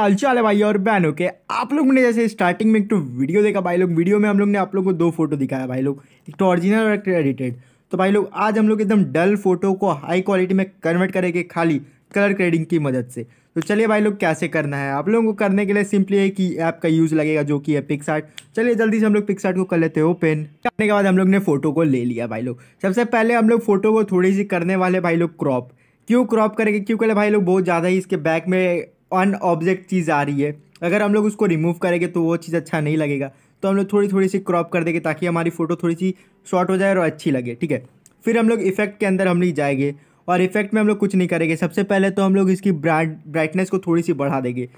हाल चाल है भाई और बहन के आप लोग ने जैसे स्टार्टिंग में एक तो वीडियो देखा भाई लोग वीडियो में हम लोग ने आप लोग को दो फोटो दिखाया भाई लोग एक तो ऑरिजिनल और एक एडिटेड तो, तो भाई लोग आज हम लोग एकदम डल फोटो को हाई क्वालिटी में कन्वर्ट करेंगे खाली कलर क्रेडिंग की मदद से तो चलिए भाई लोग कैसे करना है आप लोगों को करने के लिए सिंपली एक ही ऐप का यूज़ लगेगा जो कि है पिक्सार्ट चलिए जल्दी से हम लोग पिक्सार्ट को कर लेते हैं ओपन करने के बाद हम लोग ने फोटो को ले लिया भाई लोग सबसे पहले हम लोग फोटो को थोड़ी सी करने वाले भाई लोग क्रॉप क्यों क्रॉप करेंगे क्योंकि भाई लोग बहुत ज़्यादा ही इसके बैक में अन ऑब्जेक्ट चीज़ आ रही है अगर हम लोग उसको रिमूव करेंगे तो वो चीज़ अच्छा नहीं लगेगा तो हम लोग थोड़ी थोड़ी सी क्रॉप कर देंगे ताकि हमारी फ़ोटो थोड़ी सी शॉर्ट हो जाए और अच्छी लगे ठीक है फिर हम लोग इफेक्ट के अंदर हम लोग जाएंगे और इफेक्ट में हम लोग कुछ नहीं करेंगे सबसे पहले तो हम लोग इसकी ब्राइट ब्राइटनेस को थोड़ी सी बढ़ा देंगे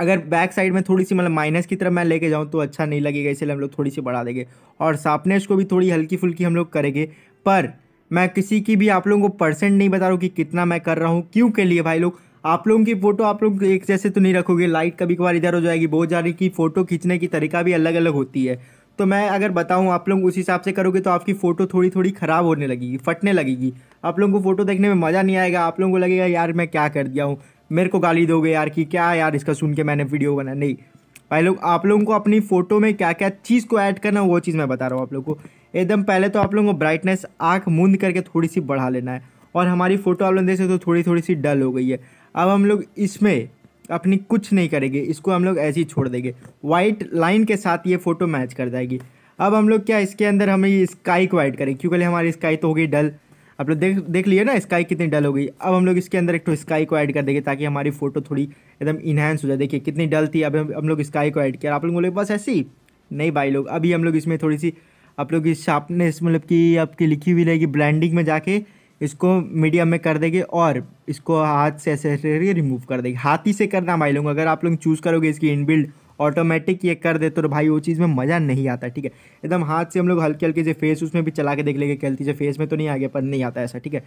अगर बैक साइड में थोड़ी सी मतलब माइनस की तरफ मैं लेके जाऊँ तो अच्छा नहीं लगेगा इसलिए हम लोग थोड़ी सी बढ़ा देंगे और शार्पनेस को भी थोड़ी हल्की फुल्की हम लोग करेंगे पर मैं किसी की भी आप लोगों को परसेंट नहीं बता रहा हूँ कि कितना मैं कर रहा हूँ क्यों के लिए भाई लोग आप लोगों की फ़ोटो आप लोग एक जैसे तो नहीं रखोगे लाइट कभी कभार इधर हो जाएगी बहुत ज़्यादा की फ़ोटो खींचने की तरीका भी अलग अलग होती है तो मैं अगर बताऊँ आप लोग उस हिसाब से करोगे तो आपकी फ़ोटो थोड़ी थोड़ी ख़राब होने लगेगी फटने लगेगी आप लोगों को फ़ोटो देखने में मज़ा नहीं आएगा आप लोगों को लगेगा यार मैं क्या कर दिया हूँ मेरे को गाली दोगे यार कि क्या यार इसका सुन के मैंने वीडियो बनाया नहीं भाई लोग आप लोगों को अपनी फ़ोटो में क्या क्या चीज़ को ऐड करना वो चीज़ मैं बता रहा हूँ आप लोगों को एकदम पहले तो आप लोगों को ब्राइटनेस आँख मूंद करके थोड़ी सी बढ़ा लेना है और हमारी फ़ोटो आप लोग देख सकते हो थोड़ी थोड़ी सी डल हो गई है अब हम लोग इसमें अपनी कुछ नहीं करेंगे इसको हम लोग ऐसे ही छोड़ देंगे वाइट लाइन के साथ ये फ़ोटो मैच कर जाएगी अब हम लोग क्या इसके अंदर हमें स्काई को ऐड करें क्योंकि हमारी स्काई तो हो गई डल आप लोग देख देख लिए ना स्काई कितनी डल हो गई अब हम लोग इसके अंदर एक तो स्काई को ऐड कर देंगे ताकि हमारी फ़ोटो थोड़ी एकदम इन्हेंस हो जाए देखिए कितनी डल थी अब हम लोग स्काई को ऐड किया आप लोग बोले बस ऐसे ही नहीं भाई लोग अभी हम लोग इसमें थोड़ी सी आप लोग की शार्पनेस मतलब कि आपकी लिखी हुई रहेगी ब्लैंडिंग में जाके इसको मीडियम में कर देगी और इसको हाथ से ऐसे ऐसे रिमूव कर देगी हाथ ही से करना भाई लोग अगर आप लोग चूज़ करोगे इसकी इनबिल्ड ऑटोमेटिक ये कर दे तो भाई वो चीज़ में मज़ा नहीं आता ठीक है एकदम हाथ से हम लोग हल्के हल्के से फेस उसमें भी चला के देख लेंगे कहती से फेस में तो नहीं आ गया पर नहीं आता ऐसा ठीक है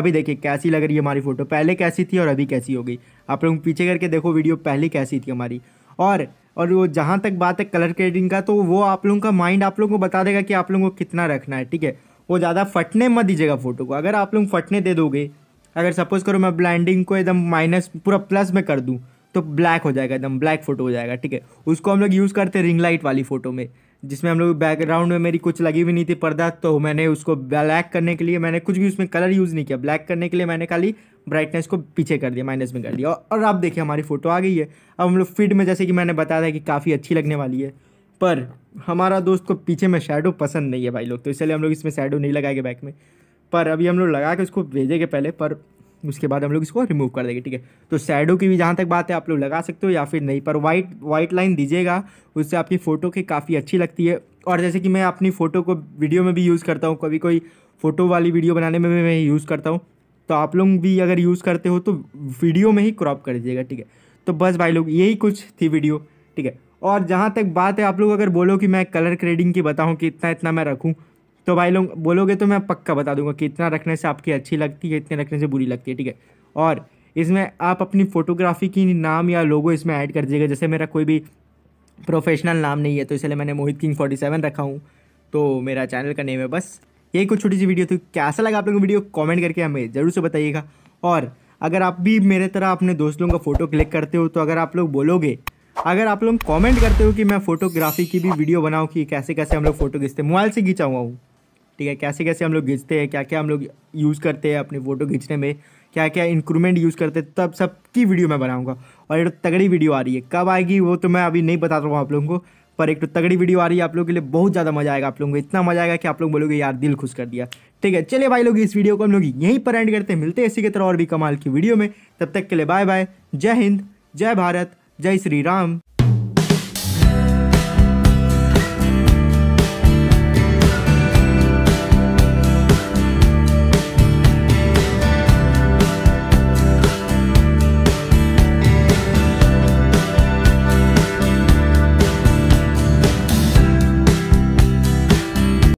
अभी देखिए कैसी लग रही है हमारी फ़ोटो पहले कैसी थी और अभी कैसी हो गई आप लोग पीछे करके देखो वीडियो पहले कैसी थी हमारी और और वो जहाँ तक बात है कलर ग्रेडिंग का तो वो आप लोगों का माइंड आप लोगों को बता देगा कि आप लोगों को कितना रखना है ठीक है वो ज़्यादा फटने मत दीजिएगा फ़ोटो को अगर आप लोग फटने दे दोगे अगर सपोज़ करो मैं ब्लाइंडिंग को एकदम माइनस पूरा प्लस में कर दूँ तो ब्लैक हो जाएगा एकदम ब्लैक फ़ोटो हो जाएगा ठीक है उसको हम लोग यूज़ करते हैं रिंग लाइट वाली फ़ोटो में जिसमें हम लोग बैकग्राउंड में मेरी कुछ लगी हुई नहीं थी पर्दा तो मैंने उसको ब्लैक करने के लिए मैंने कुछ भी उसमें कलर यूज़ नहीं किया ब्लैक करने के लिए मैंने खाली ब्राइटनेस को पीछे कर दिया माइनस में कर दिया और अब देखिए हमारी फ़ोटो आ गई है अब हम लोग फीड में जैसे कि मैंने बताया था कि काफ़ी अच्छी लगने वाली है पर हमारा दोस्त को पीछे में शेडो पसंद नहीं है भाई लोग तो इसलिए हम लोग इसमें शेडो नहीं लगाएंगे बैक में पर अभी हम लोग लगा के उसको भेजेंगे पहले पर उसके बाद हम लोग इसको रिमूव कर देंगे ठीक है तो शेडो की भी जहाँ तक बात है आप लोग लगा सकते हो या फिर नहीं पर वाइट वाइट लाइन दीजिएगा उससे आपकी फ़ोटो की काफ़ी अच्छी लगती है और जैसे कि मैं अपनी फ़ोटो को वीडियो में भी यूज़ करता हूँ कभी कोई फ़ोटो वाली वीडियो बनाने में भी मैं यूज़ करता हूँ तो आप लोग भी अगर यूज़ करते हो तो वीडियो में ही क्रॉप कर दीजिएगा ठीक है तो बस भाई लोग यही कुछ थी वीडियो ठीक है और जहाँ तक बात है आप लोग अगर बोलो कि मैं कलर क्रेडिंग की बताऊँ कि इतना इतना मैं रखूँ तो भाई लोग बोलोगे तो मैं पक्का बता दूंगा कि इतना रखने से आपकी अच्छी लगती है इतने रखने से बुरी लगती है ठीक है और इसमें आप अपनी फ़ोटोग्राफी की नाम या लोगो इसमें ऐड कर दीजिएगा जैसे मेरा कोई भी प्रोफेशनल नाम नहीं है तो इसलिए मैंने मोहित किंग फोर्टी सेवन रखा हूँ तो मेरा चैनल का नेम है बस यही कुछ छोटी सी वीडियो थी कैसा लगा आप लोगों को वीडियो कॉमेंट करके हमें ज़रूर से बताइएगा और अगर आप भी मेरे तरह अपने दोस्तों का फ़ोटो क्लिक करते हो तो अगर आप लोग बोलोगे अगर आप लोग कमेंट करते हो कि मैं फोटोग्राफी की भी वीडियो बनाऊं कि कैसे कैसे हम लोग फ़ोटो खींचते हैं मोबाइल से खींचा हुआ हूँ ठीक है कैसे कैसे हम लोग खींचते हैं क्या क्या हम लोग यूज़ करते हैं अपने फ़ोटो खींचने में क्या क्या इंक्रूमेंट यूज़ करते हैं तब सबकी वीडियो मैं बनाऊँगा और एक तो तगड़ी वीडियो आ रही है कब आएगी वो तो मैं अभी नहीं बता रहा हूँ आप लोगों को पर एक तो तगड़ी वीडियो आ रही है आप लोगों के लिए बहुत ज़्यादा मजा आएगा आप लोगों को इतना मजा आएगा कि आप लोग बोलोगे यार दिल खुश कर दिया ठीक है चलिए भाई लोग इस वीडियो को हम लोग यहीं पर एंड करते हैं मिलते हैं इसी की तरह और भी कमाल की वीडियो में तब तक के लिए बाय बाय जय हिंद जय भारत जय श्री राम